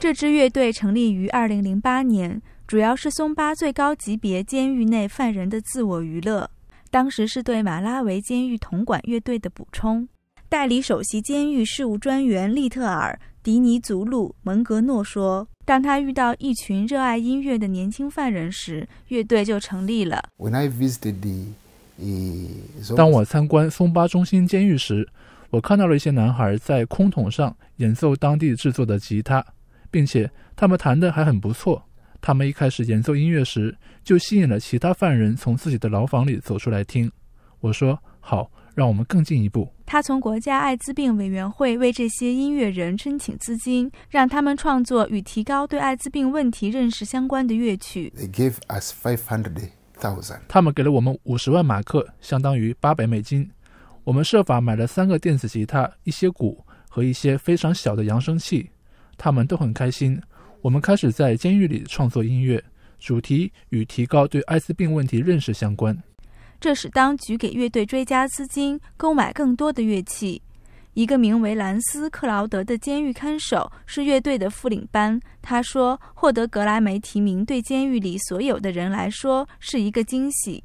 这支乐队成立于二零零八年，主要是松巴最高级别监狱内犯人的自我娱乐。当时是对马拉维监狱统管乐队的补充。代理首席监狱事务专员利特尔迪尼祖鲁蒙格诺说：“当他遇到一群热爱音乐的年轻犯人时，乐队就成立了。” When I visited the，当我参观松巴中心监狱时，我看到了一些男孩在空桶上演奏当地制作的吉他。并且他们弹的还很不错。他们一开始演奏音乐时，就吸引了其他犯人从自己的牢房里走出来听。我说：“好，让我们更进一步。”他从国家艾滋病委员会为这些音乐人申请资金，让他们创作与提高对艾滋病问题认识相关的乐曲。They g i v e us five hundred thousand. 他们给了我们五十万马克，相当于八百美金。我们设法买了三个电子吉他、一些鼓和一些非常小的扬声器。他们都很开心。我们开始在监狱里创作音乐，主题与提高对艾滋病问题认识相关。这是当局给乐队追加资金，购买更多的乐器。一个名为兰斯·克劳德的监狱看守是乐队的副领班。他说：“获得格莱美提名对监狱里所有的人来说是一个惊喜。”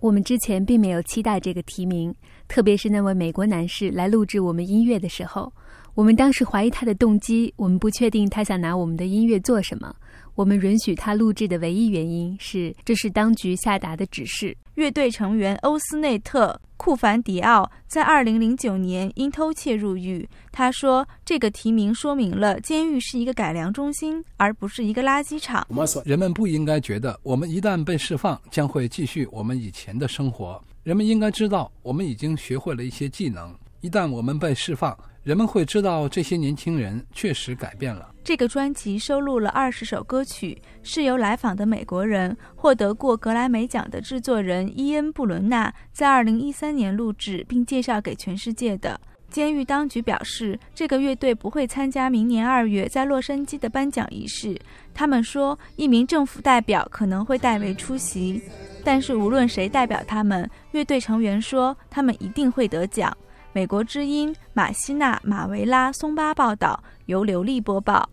我们之前并没有期待这个提名，特别是那位美国男士来录制我们音乐的时候。我们当时怀疑他的动机，我们不确定他想拿我们的音乐做什么。我们允许他录制的唯一原因是，这是当局下达的指示。乐队成员欧斯内特·库凡迪奥在二零零九年因偷窃入狱。他说：“这个提名说明了监狱是一个改良中心，而不是一个垃圾场。”人们不应该觉得我们一旦被释放，将会继续我们以前的生活。人们应该知道，我们已经学会了一些技能。一旦我们被释放，人们会知道这些年轻人确实改变了。这个专辑收录了二十首歌曲，是由来访的美国人、获得过格莱美奖的制作人伊恩·布伦纳在二零一三年录制并介绍给全世界的。监狱当局表示，这个乐队不会参加明年二月在洛杉矶的颁奖仪式。他们说，一名政府代表可能会代为出席，但是无论谁代表他们，乐队成员说他们一定会得奖。美国之音马西娜·马维拉松巴报道，由刘丽播报。